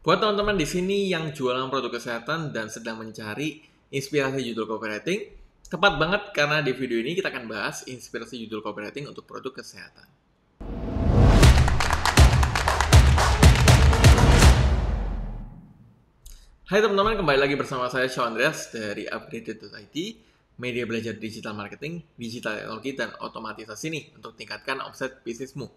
Buat teman-teman di sini yang jualan produk kesehatan dan sedang mencari inspirasi judul copywriting, tepat banget karena di video ini kita akan bahas inspirasi judul copywriting untuk produk kesehatan. Hai teman-teman, kembali lagi bersama saya Sean Andreas dari Upgraded.it, media belajar digital marketing, digital teknologi, dan otomatisasi nih untuk tingkatkan omset bisnismu.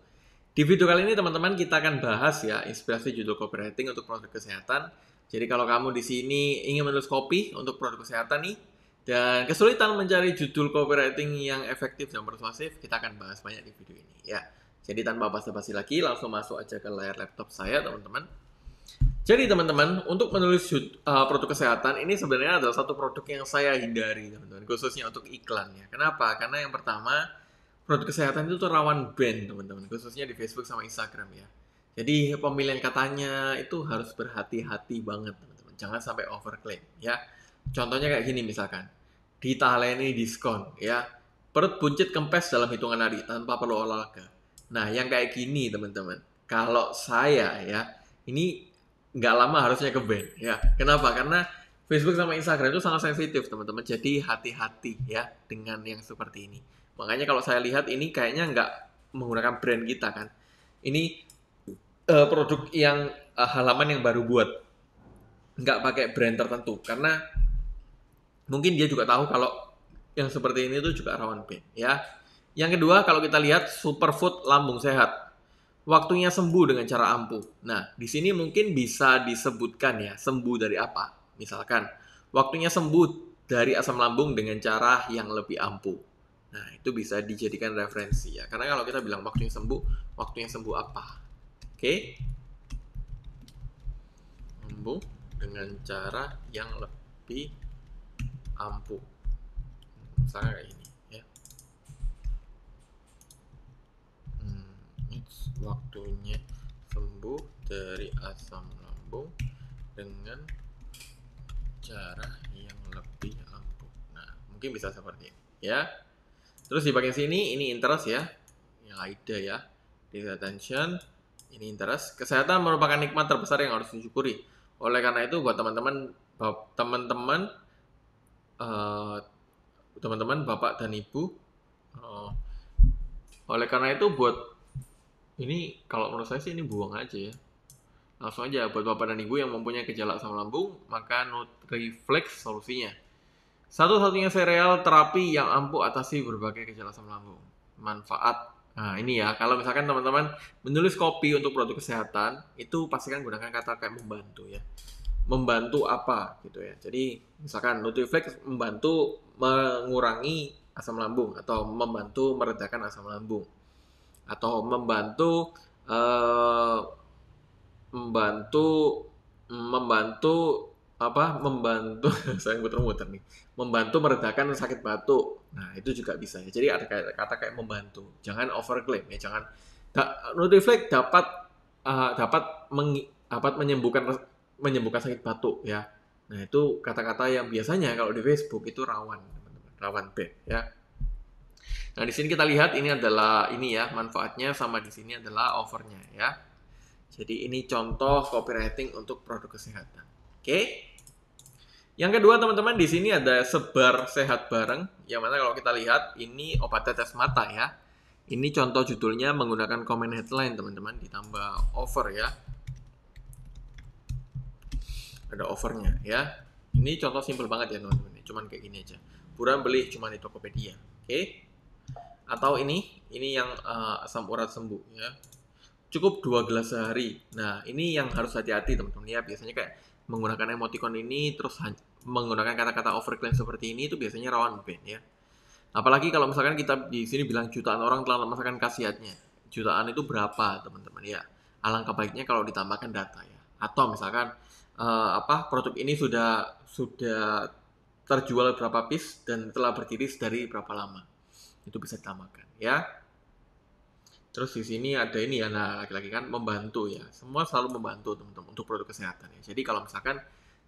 Di video kali ini teman-teman kita akan bahas ya inspirasi judul copywriting untuk produk kesehatan. Jadi kalau kamu di sini ingin menulis copy untuk produk kesehatan nih dan kesulitan mencari judul copywriting yang efektif dan persuasif, kita akan bahas banyak di video ini ya. Jadi tanpa basa-basi lagi langsung masuk aja ke layar laptop saya teman-teman. Jadi teman-teman, untuk menulis uh, produk kesehatan ini sebenarnya adalah satu produk yang saya hindari teman-teman, khususnya untuk iklan ya. Kenapa? Karena yang pertama produk kesehatan itu tuh rawan ban teman-teman khususnya di Facebook sama Instagram ya jadi pemilihan katanya itu harus berhati-hati banget teman-teman jangan sampai overclaim ya contohnya kayak gini misalkan di ini diskon ya perut buncit kempes dalam hitungan hari tanpa perlu olahraga nah yang kayak gini teman-teman kalau saya ya ini nggak lama harusnya ke ban ya kenapa karena Facebook sama Instagram itu sangat sensitif teman-teman jadi hati-hati ya dengan yang seperti ini Makanya kalau saya lihat ini kayaknya nggak menggunakan brand kita kan. Ini uh, produk yang uh, halaman yang baru buat. Nggak pakai brand tertentu karena mungkin dia juga tahu kalau yang seperti ini itu juga rawan pain ya. Yang kedua kalau kita lihat superfood lambung sehat. Waktunya sembuh dengan cara ampuh. Nah, di sini mungkin bisa disebutkan ya, sembuh dari apa? Misalkan, waktunya sembuh dari asam lambung dengan cara yang lebih ampuh. Nah, itu bisa dijadikan referensi ya. Karena kalau kita bilang waktunya sembuh, waktunya sembuh apa? Oke. Okay? Sembuh dengan cara yang lebih ampuh. Misalnya kayak ini ya. Hmm, waktunya sembuh dari asam lambung dengan cara yang lebih ampuh. Nah, mungkin bisa seperti ini ya. Terus di bagian sini ini interest ya. Yang ada ya. Daily attention, ini interest. Kesehatan merupakan nikmat terbesar yang harus disyukuri. Oleh karena itu buat teman-teman teman-teman eh, teman-teman uh, bapak dan ibu uh, oleh karena itu buat ini kalau menurut saya sih ini buang aja ya langsung aja buat bapak dan ibu yang mempunyai gejala asam lambung maka Nutriflex solusinya satu-satunya sereal terapi yang ampuh atasi berbagai gejala asam lambung. Manfaat. Nah, ini ya, kalau misalkan teman-teman menulis kopi untuk produk kesehatan, itu pastikan gunakan kata kayak membantu ya. Membantu apa gitu ya. Jadi, misalkan Nutriflex membantu mengurangi asam lambung atau membantu meredakan asam lambung atau membantu uh, membantu membantu apa membantu saya muter-muter nih membantu meredakan sakit batuk nah itu juga bisa ya jadi ada kata, kata kayak membantu jangan overclaim ya jangan da, Nutriflex dapat uh, dapat meng, dapat menyembuhkan menyembuhkan sakit batuk ya nah itu kata-kata yang biasanya kalau di Facebook itu rawan teman-teman rawan bad ya nah di sini kita lihat ini adalah ini ya manfaatnya sama di sini adalah overnya ya jadi ini contoh copywriting untuk produk kesehatan oke okay? Yang kedua teman-teman di sini ada sebar sehat bareng. Yang mana kalau kita lihat ini obat tetes mata ya. Ini contoh judulnya menggunakan komen headline teman-teman ditambah over ya. Ada overnya ya. Ini contoh simple banget ya teman-teman. Cuman kayak gini aja. Buruan beli cuman di Tokopedia. Oke. Okay? Atau ini, ini yang uh, asam urat sembuh ya. Cukup dua gelas sehari. Nah, ini yang harus hati-hati teman-teman ya. Biasanya kayak menggunakan emoticon ini terus menggunakan kata-kata overclaim seperti ini itu biasanya rawan ban ya. Apalagi kalau misalkan kita di sini bilang jutaan orang telah merasakan khasiatnya. Jutaan itu berapa, teman-teman ya? Alangkah baiknya kalau ditambahkan data ya. Atau misalkan uh, apa produk ini sudah sudah terjual berapa piece dan telah berdiri dari berapa lama. Itu bisa ditambahkan ya. Terus di sini ada ini ya, nah laki-laki kan membantu ya. Semua selalu membantu teman-teman untuk produk kesehatan ya. Jadi kalau misalkan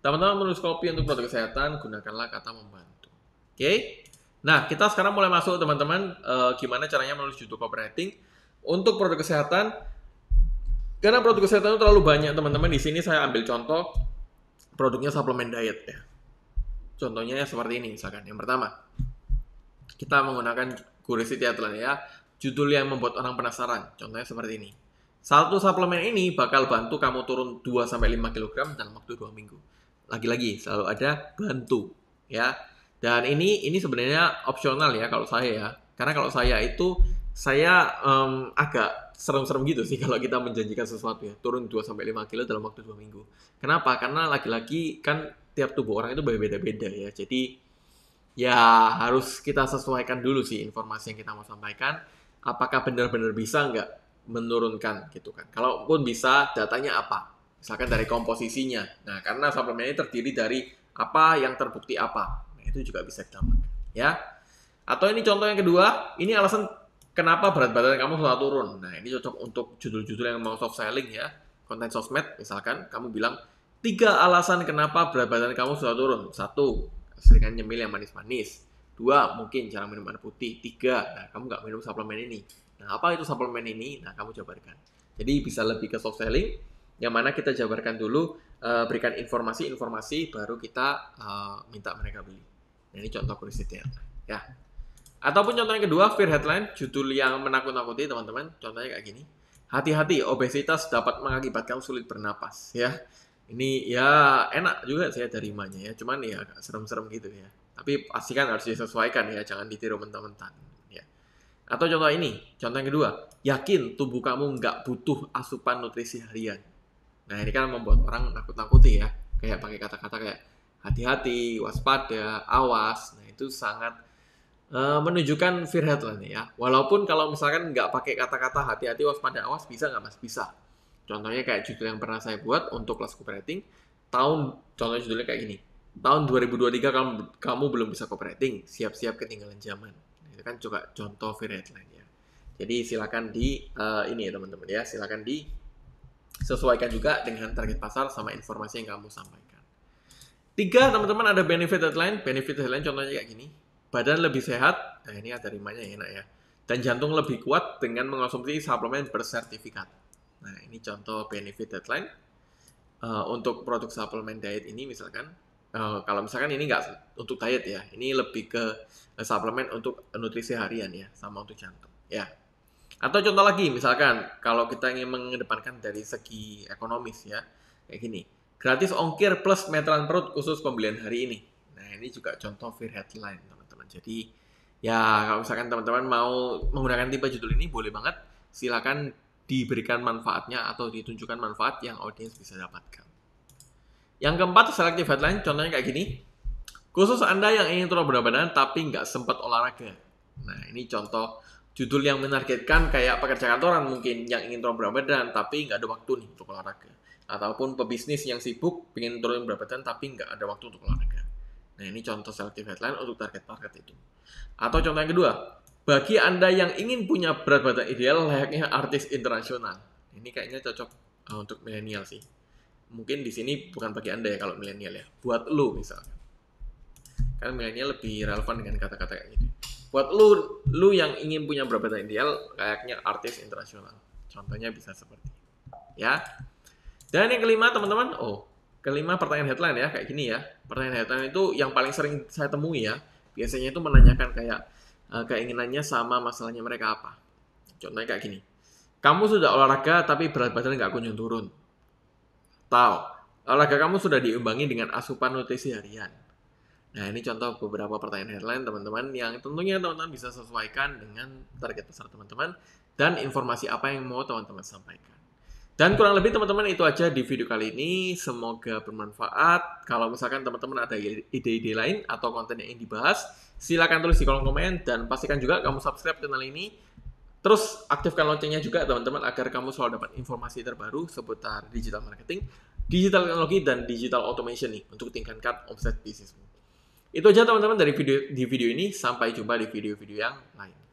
teman-teman menulis kopi untuk produk kesehatan, gunakanlah kata membantu. Oke? Okay? Nah, kita sekarang mulai masuk teman-teman e, gimana caranya menulis judul copywriting untuk produk kesehatan. Karena produk kesehatan itu terlalu banyak teman-teman. Di sini saya ambil contoh produknya suplemen diet ya. Contohnya seperti ini misalkan. Yang pertama, kita menggunakan Gurisi Teatlan ya judul yang membuat orang penasaran, contohnya seperti ini. Satu suplemen ini bakal bantu kamu turun 2-5 kg dalam waktu 2 minggu. Lagi-lagi, selalu ada bantu. ya. Dan ini ini sebenarnya opsional ya kalau saya ya. Karena kalau saya itu, saya um, agak serem-serem gitu sih kalau kita menjanjikan sesuatu ya. Turun 2-5 kg dalam waktu 2 minggu. Kenapa? Karena lagi-lagi kan tiap tubuh orang itu berbeda-beda ya. Jadi ya harus kita sesuaikan dulu sih informasi yang kita mau sampaikan apakah benar-benar bisa nggak menurunkan gitu kan. Kalaupun bisa, datanya apa? Misalkan dari komposisinya. Nah, karena suplemen ini terdiri dari apa yang terbukti apa. Nah, itu juga bisa kita Ya. Atau ini contoh yang kedua, ini alasan kenapa berat badan kamu selalu turun. Nah, ini cocok untuk judul-judul yang mau soft selling ya. Konten sosmed misalkan kamu bilang tiga alasan kenapa berat badan kamu selalu turun. Satu, seringan nyemil yang manis-manis. Dua, mungkin cara minum air putih. Tiga, nah kamu nggak minum suplemen ini. Nah, apa itu suplemen ini? Nah, kamu jabarkan. Jadi bisa lebih ke soft selling, yang mana kita jabarkan dulu, eh, berikan informasi-informasi, baru kita eh, minta mereka beli. Nah, ini contoh kuriosity ya. Ataupun contoh yang kedua, fear headline, judul yang menakut-nakuti, teman-teman. Contohnya kayak gini. Hati-hati, obesitas dapat mengakibatkan sulit bernapas, ya. Ini ya enak juga saya terimanya ya, cuman ya serem-serem gitu ya. Tapi pastikan harus disesuaikan ya, jangan ditiru mentah-mentah. Ya. Atau contoh ini, contoh yang kedua, yakin tubuh kamu nggak butuh asupan nutrisi harian. Nah ini kan membuat orang nakut-nakuti ya, kayak pakai kata-kata kayak hati-hati, waspada, awas. Nah itu sangat eh, menunjukkan fear lah nih ya. Walaupun kalau misalkan nggak pakai kata-kata hati-hati, waspada, awas bisa nggak mas? Bisa. Contohnya kayak judul yang pernah saya buat untuk kelas cooperating tahun contohnya judulnya kayak gini tahun 2023 kamu kamu belum bisa copywriting, siap-siap ketinggalan zaman. Itu kan juga contoh free headline ya Jadi silakan di uh, ini ya teman-teman ya, silakan di sesuaikan juga dengan target pasar sama informasi yang kamu sampaikan. Tiga, teman-teman ada benefit deadline Benefit deadline contohnya kayak gini. Badan lebih sehat, nah ini ada rimanya ya, enak ya. Dan jantung lebih kuat dengan mengonsumsi suplemen bersertifikat. Nah ini contoh benefit deadline Uh, eh, untuk produk suplemen diet ini misalkan Eh, kalau misalkan ini nggak untuk diet ya, ini lebih ke suplemen untuk nutrisi harian ya, sama untuk jantung ya. Atau contoh lagi misalkan kalau kita ingin mengedepankan dari segi ekonomis ya, kayak gini. Gratis ongkir plus meteran perut khusus pembelian hari ini. Nah, ini juga contoh free headline, teman-teman. Jadi, ya kalau misalkan teman-teman mau menggunakan tipe judul ini boleh banget, silakan diberikan manfaatnya atau ditunjukkan manfaat yang audiens bisa dapatkan. Yang keempat, selective headline, contohnya kayak gini. Khusus Anda yang ingin turun berat badan tapi nggak sempat olahraga. Nah, ini contoh judul yang menargetkan kayak pekerja kantoran mungkin yang ingin turun berat badan tapi nggak ada waktu nih untuk olahraga. Ataupun pebisnis yang sibuk ingin turun berat badan tapi nggak ada waktu untuk olahraga. Nah, ini contoh selective headline untuk target target itu. Atau contoh yang kedua, bagi Anda yang ingin punya berat badan ideal layaknya artis internasional. Ini kayaknya cocok eh, untuk milenial sih mungkin di sini bukan bagi anda ya kalau milenial ya buat lu misalnya kan milenial lebih relevan dengan kata-kata kayak gitu buat lu lu yang ingin punya berbeda ideal kayaknya artis internasional contohnya bisa seperti ini ya dan yang kelima teman-teman oh kelima pertanyaan headline ya kayak gini ya pertanyaan headline itu yang paling sering saya temui ya biasanya itu menanyakan kayak eh, keinginannya sama masalahnya mereka apa contohnya kayak gini kamu sudah olahraga tapi berat badan nggak kunjung turun Tahu. olahraga kamu sudah diimbangi dengan asupan nutrisi harian. Nah, ini contoh beberapa pertanyaan headline teman-teman yang tentunya teman-teman bisa sesuaikan dengan target besar teman-teman dan informasi apa yang mau teman-teman sampaikan. Dan kurang lebih teman-teman itu aja di video kali ini. Semoga bermanfaat. Kalau misalkan teman-teman ada ide-ide lain atau konten yang ingin dibahas, silahkan tulis di kolom komen dan pastikan juga kamu subscribe channel ini Terus aktifkan loncengnya juga teman-teman agar kamu selalu dapat informasi terbaru seputar digital marketing, digital teknologi dan digital automation nih untuk tingkatkan omset bisnismu. Itu aja teman-teman dari video di video ini sampai jumpa di video-video yang lain.